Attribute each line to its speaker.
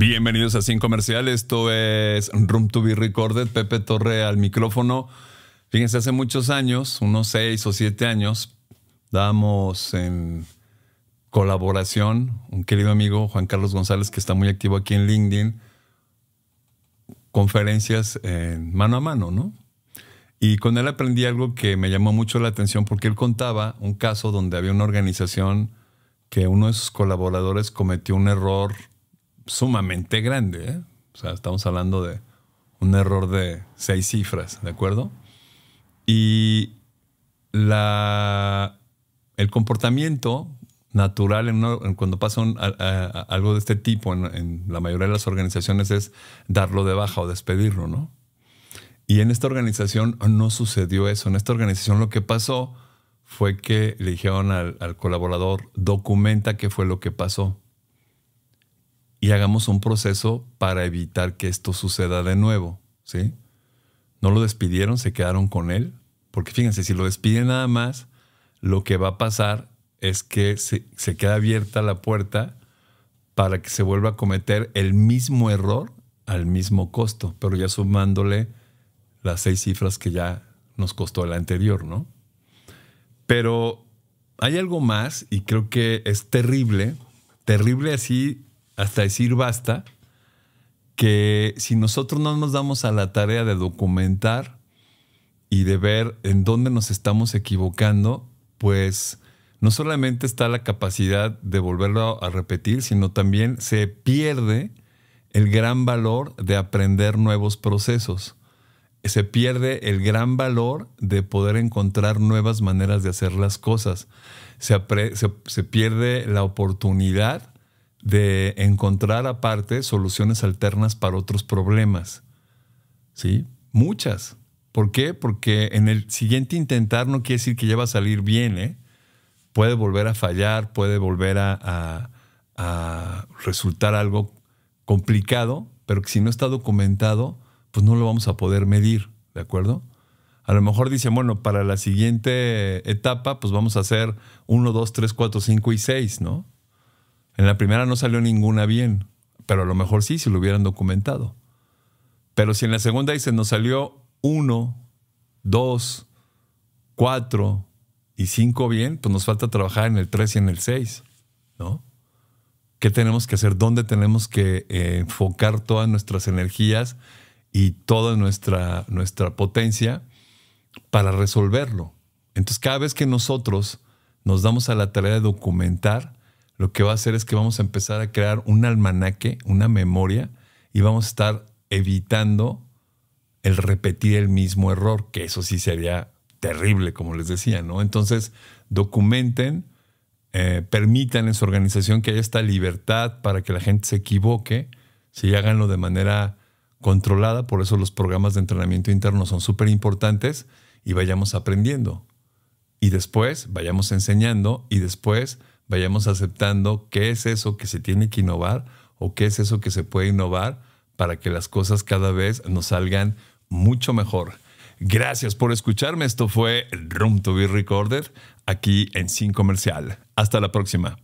Speaker 1: Bienvenidos a Sin Comerciales. esto es Room to be Recorded, Pepe Torre al micrófono. Fíjense, hace muchos años, unos seis o siete años, dábamos en colaboración un querido amigo, Juan Carlos González, que está muy activo aquí en LinkedIn, conferencias en mano a mano, ¿no? Y con él aprendí algo que me llamó mucho la atención porque él contaba un caso donde había una organización que uno de sus colaboradores cometió un error sumamente grande. ¿eh? O sea, estamos hablando de un error de seis cifras, ¿de acuerdo? Y la, el comportamiento natural en cuando pasa algo de este tipo en, la mayoría de las organizaciones es darlo de baja o despedirlo, ¿no? Y en esta organización no sucedió eso. En esta organización lo que pasó fue que le dijeron al colaborador, documenta qué fue lo que pasó y hagamos un proceso para evitar que esto suceda de nuevo, ¿sí? No lo despidieron, se quedaron con él, porque fíjense, si lo despiden nada más, lo que va a pasar es que se, queda abierta la puerta para que se vuelva a cometer el mismo error al mismo costo, pero ya sumándole las seis cifras que ya nos costó el anterior, ¿no? Pero hay algo más y creo que es terrible, terrible así hasta decir basta, que si nosotros no nos damos a la tarea de documentar y de ver en dónde nos estamos equivocando, pues no solamente está la capacidad de volverlo a repetir, sino también se pierde el gran valor de aprender nuevos procesos. Se pierde el gran valor de poder encontrar nuevas maneras de hacer las cosas. Se, pierde la oportunidad de encontrar aparte soluciones alternas para otros problemas. ¿Sí? Muchas. ¿Por qué? Porque en el siguiente intentar no quiere decir que ya va a salir bien, ¿eh? Puede volver a fallar, puede volver a, resultar algo complicado, pero que si no está documentado, pues no lo vamos a poder medir, ¿de acuerdo? A lo mejor dicen, bueno, para la siguiente etapa, pues vamos a hacer 1, 2, 3, 4, 5 y 6, ¿no? En la primera no salió ninguna bien, pero a lo mejor sí, si lo hubieran documentado. Pero si en la segunda dice nos salió uno, dos, cuatro y cinco bien, pues nos falta trabajar en el tres y en el seis, ¿no? ¿Qué tenemos que hacer? ¿Dónde tenemos que eh, enfocar todas nuestras energías y toda nuestra, nuestra potencia para resolverlo? Entonces, cada vez que nosotros nos damos a la tarea de documentar, lo que va a hacer es que vamos a empezar a crear un almanaque, una memoria, y vamos a estar evitando el repetir el mismo error, que eso sí sería terrible, como les decía, ¿no? Entonces, documenten, eh, permitan en su organización que haya esta libertad para que la gente se equivoque, si háganlo de manera controlada, por eso los programas de entrenamiento interno son súper importantes y vayamos aprendiendo. Y después vayamos enseñando y después vayamos aceptando qué es eso que se tiene que innovar o qué es eso que se puede innovar para que las cosas cada vez nos salgan mucho mejor. Gracias por escucharme. Esto fue Room to be Recorded aquí en Sin Comercial. Hasta la próxima.